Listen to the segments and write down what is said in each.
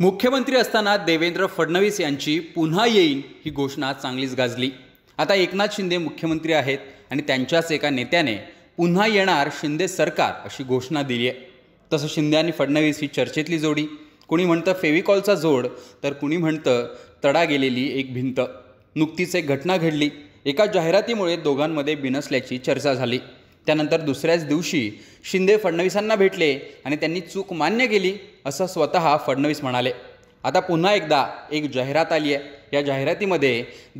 मुख्यमंत्री असताना देवेंद्र फडणवीस यांची पुन्हा येईन ही घोषणा चांगलीच गाजली आता एकनाथ शिंदे मुख्यमंत्री आहेत आणि त्यांच्याच एका नेत्याने पुन्हा येणार शिंदे सरकार अशी घोषणा दिली आहे तसं शिंदे आणि फडणवीस ही चर्चेतली जोडी कुणी म्हणतं फेविकॉलचा जोड तर कुणी म्हणतं तडा गेलेली एक भिंत नुकतीच एक घटना घडली एका जाहिरातीमुळे दोघांमध्ये बिनसल्याची चर्चा झाली त्यानंतर दुसऱ्याच दिवशी शिंदे फडणवीसांना भेटले आणि त्यांनी चूक मान्य केली असं स्वतः फडणवीस म्हणाले आता पुन्हा एकदा एक जाहिरात आली आहे या जाहिरातीमध्ये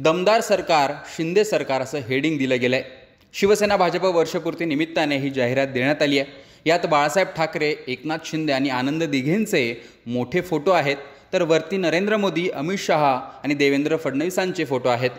दमदार सरकार शिंदे सरकार असं हेडिंग दिलं गेलं आहे शिवसेना भाजप वर्षपूर्ती निमित्ताने ही जाहिरात देण्यात आली आहे यात बाळासाहेब ठाकरे एकनाथ शिंदे आणि आनंद दिघेंचे मोठे फोटो आहेत तर वरती नरेंद्र मोदी अमित शहा आणि देवेंद्र फडणवीसांचे फोटो आहेत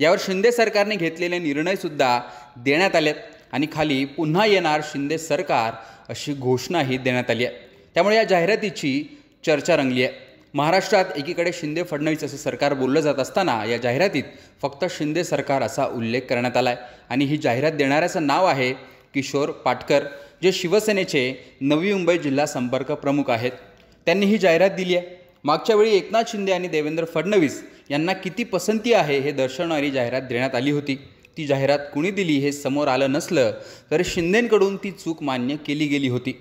यावर शिंदे सरकारने घेतलेले निर्णयसुद्धा देण्यात आलेत आणि खाली पुन्हा येणार शिंदे सरकार अशी घोषणाही देण्यात आली आहे त्यामुळे या जाहिरातीची चर्चा रंगली आहे महाराष्ट्रात एकीकडे शिंदे फडणवीस असं सरकार बोललं जात असताना या जाहिरातीत फक्त शिंदे सरकार असा उल्लेख करण्यात आला आहे आणि ही जाहिरात देणाऱ्याचं नाव आहे किशोर पाटकर जे शिवसेनेचे नवी मुंबई जिल्हा संपर्क प्रमुख आहेत त्यांनी ही जाहिरात दिली आहे मागच्या वेळी एकनाथ शिंदे आणि देवेंद्र फडणवीस यांना किती पसंती आहे हे दर्शवणारी जाहिरात देण्यात आली होती ती जाहिरात कुणी दिली हे समोर आलं नसलं तरी शिंदेंकडून ती चूक मान्य केली गेली होती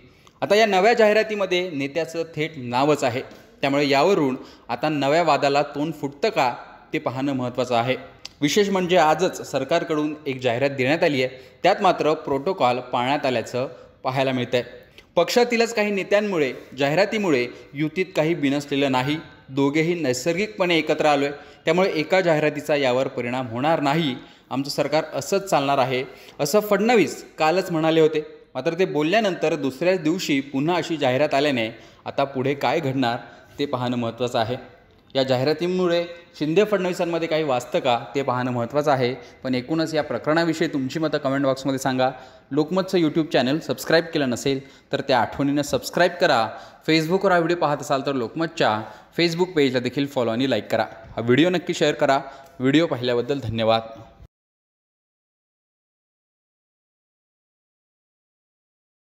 आता या नव्या जाहिरातीमध्ये नेत्याचं थेट नावच आहे त्यामुळे यावरून आता नव्या वादाला तोंड फुटतं का ते पाहणं महत्त्वाचं आहे विशेष म्हणजे आजच सरकारकडून एक जाहिरात देण्यात आली आहे त्यात मात्र प्रोटोकॉल पाळण्यात आल्याचं पाहायला मिळतं आहे पक्षातीलच काही नेत्यांमुळे जाहिरातीमुळे युतीत काही बिनसलेलं नाही दोघेही नैसर्गिकपणे एकत्र आलो आहे त्यामुळे एका जाहिरातीचा यावर परिणाम होणार नाही आमचं सरकार असंच चालणार आहे असं फडणवीस कालच म्हणाले होते मात्र ते बोलल्यानंतर दुसऱ्याच दिवशी पुन्हा अशी जाहिरात आल्याने आता पुढे काय घडणार ते पाहणं महत्त्वाचं आहे या जाहिरातींमुळे शिंदे फडणवीसांमध्ये काही वाचतं का ते पाहणं महत्त्वाचं आहे पण एकूणच या प्रकरणाविषयी तुमची मतं कमेंट बॉक्समध्ये सांगा लोकमतचं यूट्यूब चॅनल सबस्क्राईब केलं नसेल तर त्या आठवणीनं सबस्क्राईब करा फेसबुकवर हा व्हिडिओ पाहत असाल तर लोकमतच्या फेसबुक पेजला देखील फॉलो आणि लाईक करा हा व्हिडिओ नक्की शेअर करा व्हिडिओ पाहिल्याबद्दल धन्यवाद